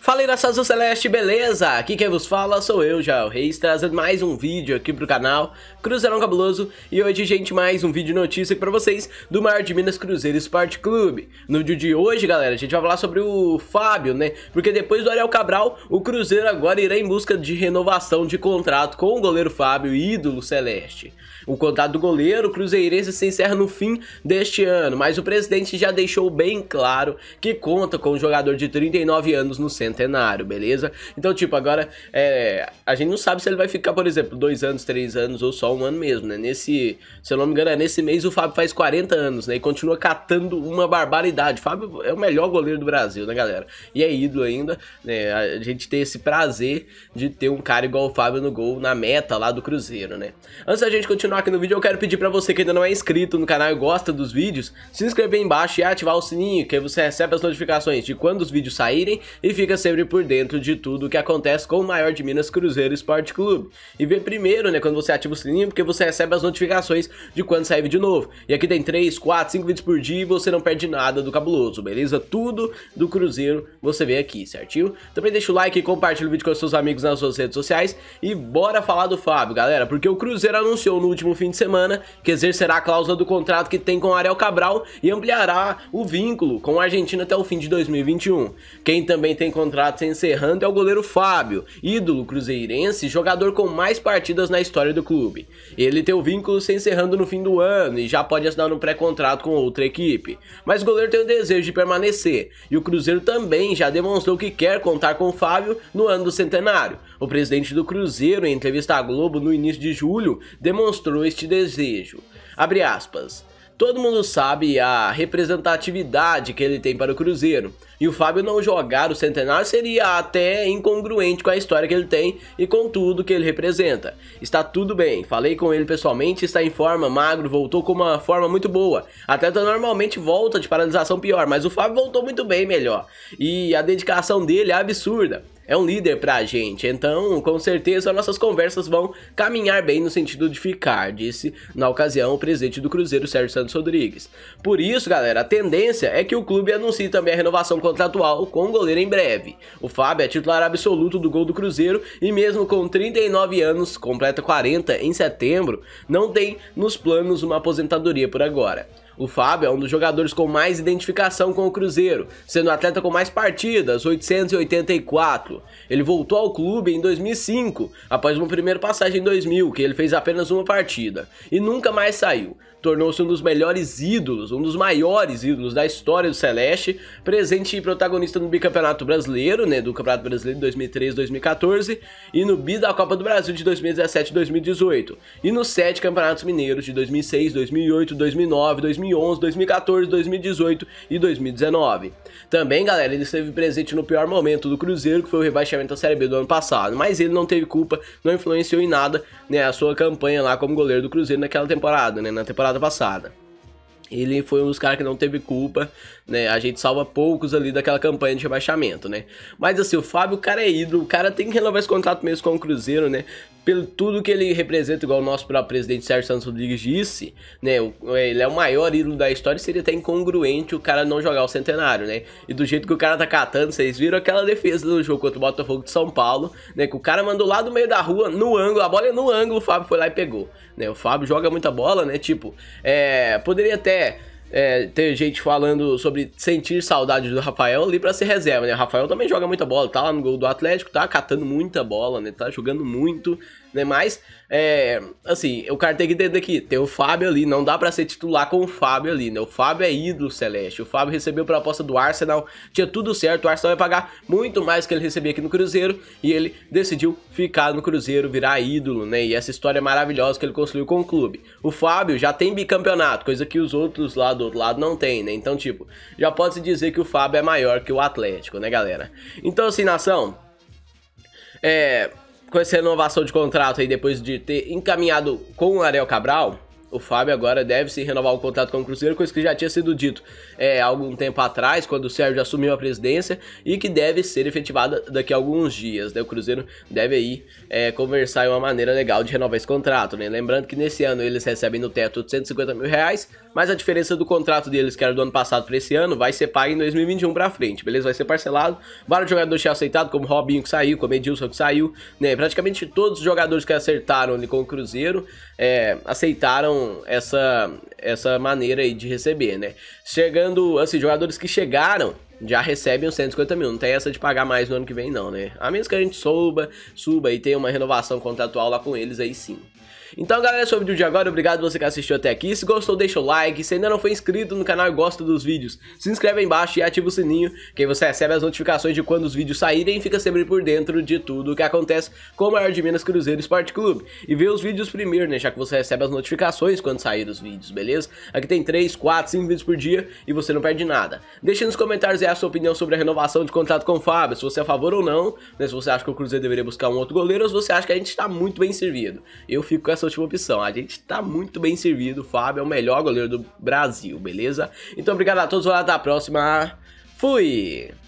Fala nação do Celeste, beleza? Aqui quem vos fala sou eu, Jael Reis, trazendo mais um vídeo aqui pro canal Cruzeirão Cabuloso E hoje, gente, mais um vídeo notícia aqui pra vocês do maior de Minas Cruzeiro Sport Clube No vídeo de hoje, galera, a gente vai falar sobre o Fábio, né? Porque depois do Ariel Cabral, o Cruzeiro agora irá em busca de renovação de contrato com o goleiro Fábio, ídolo Celeste O contrato do goleiro cruzeirense se encerra no fim deste ano Mas o presidente já deixou bem claro que conta com o um jogador de 39 anos no centenário, beleza? Então, tipo, agora é, a gente não sabe se ele vai ficar, por exemplo, dois anos, três anos ou só um ano mesmo, né? Nesse, se eu não me engano, é nesse mês o Fábio faz 40 anos, né? E continua catando uma barbaridade. Fábio é o melhor goleiro do Brasil, né, galera? E é ídolo ainda, né? A gente tem esse prazer de ter um cara igual o Fábio no gol, na meta lá do Cruzeiro, né? Antes da gente continuar aqui no vídeo, eu quero pedir para você que ainda não é inscrito no canal e gosta dos vídeos, se inscrever embaixo e ativar o sininho, que aí você recebe as notificações de quando os vídeos saírem e fica fica sempre por dentro de tudo o que acontece com o maior de Minas Cruzeiro Esporte Clube. E vê primeiro, né, quando você ativa o sininho, porque você recebe as notificações de quando sai vídeo novo. E aqui tem 3, 4, 5 vídeos por dia e você não perde nada do cabuloso, beleza? Tudo do Cruzeiro você vê aqui, certinho? Também deixa o like e compartilha o vídeo com seus amigos nas suas redes sociais. E bora falar do Fábio, galera, porque o Cruzeiro anunciou no último fim de semana que exercerá a cláusula do contrato que tem com o Ariel Cabral e ampliará o vínculo com a Argentina até o fim de 2021. Quem também tem contrato se encerrando é o goleiro Fábio, ídolo cruzeirense e jogador com mais partidas na história do clube. Ele tem o vínculo se encerrando no fim do ano e já pode assinar um pré-contrato com outra equipe. Mas o goleiro tem o desejo de permanecer, e o Cruzeiro também já demonstrou que quer contar com o Fábio no ano do centenário. O presidente do Cruzeiro, em entrevista à Globo no início de julho, demonstrou este desejo. Abre aspas. Todo mundo sabe a representatividade que ele tem para o Cruzeiro. E o Fábio não jogar o centenário seria até incongruente com a história que ele tem e com tudo que ele representa. Está tudo bem, falei com ele pessoalmente, está em forma, magro, voltou com uma forma muito boa. Atleta tá normalmente volta de paralisação pior, mas o Fábio voltou muito bem melhor. E a dedicação dele é absurda é um líder pra gente, então com certeza nossas conversas vão caminhar bem no sentido de ficar, disse na ocasião o presidente do Cruzeiro, Sérgio Santos Rodrigues. Por isso, galera, a tendência é que o clube anuncie também a renovação contratual com o goleiro em breve. O Fábio é titular absoluto do gol do Cruzeiro e mesmo com 39 anos, completa 40 em setembro, não tem nos planos uma aposentadoria por agora. O Fábio é um dos jogadores com mais identificação com o Cruzeiro, sendo o atleta com mais partidas, 884. Ele voltou ao clube em 2005, após uma primeira passagem em 2000, que ele fez apenas uma partida, e nunca mais saiu. Tornou-se um dos melhores ídolos, um dos maiores ídolos da história do Celeste, presente e protagonista no Bicampeonato Brasileiro, né, do Campeonato Brasileiro de 2003 2014 e no Bi da Copa do Brasil de 2017-2018, e nos sete Campeonatos Mineiros de 2006, 2008, 2009, 2010, 2011, 2014, 2018 e 2019. Também, galera, ele esteve presente no pior momento do Cruzeiro, que foi o rebaixamento da Série B do ano passado, mas ele não teve culpa, não influenciou em nada né, a sua campanha lá como goleiro do Cruzeiro naquela temporada, né, na temporada passada ele foi um dos caras que não teve culpa, né? A gente salva poucos ali daquela campanha de rebaixamento, né? Mas assim, o Fábio, o cara é ídolo, o cara tem que renovar esse contrato mesmo com o Cruzeiro, né? Pelo tudo que ele representa, igual o nosso próprio presidente Sérgio Santos Rodrigues disse, né? É, ele é o maior ídolo da história e seria até incongruente o cara não jogar o centenário, né? E do jeito que o cara tá catando, vocês viram aquela defesa do jogo contra o Botafogo de São Paulo, né? Que o cara mandou lá do meio da rua, no ângulo, a bola é no ângulo, o Fábio foi lá e pegou, né? O Fábio joga muita bola, né? Tipo, é, poderia até é, ter gente falando sobre sentir saudade do Rafael ali para ser reserva, né? O Rafael também joga muita bola, tá lá no gol do Atlético, tá catando muita bola, né? Tá jogando muito né? Mas, é, assim, o cara tem que entender que tem o Fábio ali, não dá para ser titular com o Fábio ali, né? O Fábio é ídolo celeste, o Fábio recebeu proposta do Arsenal, tinha tudo certo, o Arsenal ia pagar muito mais que ele recebia aqui no Cruzeiro, e ele decidiu ficar no Cruzeiro, virar ídolo, né? E essa história maravilhosa que ele construiu com o clube. O Fábio já tem bicampeonato, coisa que os outros lá do outro lado não tem, né? Então, tipo, já pode-se dizer que o Fábio é maior que o Atlético, né, galera? Então, assim, nação, é com essa renovação de contrato aí, depois de ter encaminhado com o Ariel Cabral, o Fábio agora deve se renovar o contrato com o Cruzeiro, coisa que já tinha sido dito é, algum tempo atrás, quando o Sérgio assumiu a presidência, e que deve ser efetivada daqui a alguns dias. Né? O Cruzeiro deve aí é, conversar em uma maneira legal de renovar esse contrato. Né? Lembrando que nesse ano eles recebem no teto 150 mil reais, mas a diferença do contrato deles, que era do ano passado para esse ano, vai ser paga em 2021 para frente, beleza? Vai ser parcelado. Vários jogadores já aceitado, como Robinho que saiu, como Edilson que saiu, né? Praticamente todos os jogadores que acertaram ali com o Cruzeiro é, aceitaram essa, essa maneira aí de receber, né? Chegando, assim, jogadores que chegaram já recebem os 150 mil. Não tem essa de pagar mais no ano que vem, não, né? A menos que a gente suba, suba e tenha uma renovação contratual lá com eles aí sim. Então galera, esse foi o vídeo de agora, obrigado você que assistiu até aqui, se gostou deixa o like, se ainda não foi inscrito no canal e gosta dos vídeos, se inscreve aí embaixo e ativa o sininho, que aí você recebe as notificações de quando os vídeos saírem e fica sempre por dentro de tudo o que acontece com o maior de Minas Cruzeiro Esporte Clube. E vê os vídeos primeiro, né, já que você recebe as notificações quando sair os vídeos, beleza? Aqui tem 3, 4, 5 vídeos por dia e você não perde nada. Deixa nos comentários aí a sua opinião sobre a renovação de contrato com o Fábio, se você é a favor ou não, né, se você acha que o Cruzeiro deveria buscar um outro goleiro ou se você acha que a gente está muito bem servido. Eu fico com essa última opção. A gente tá muito bem servido. O Fábio é o melhor goleiro do Brasil, beleza? Então, obrigado a todos. Até a próxima. Fui!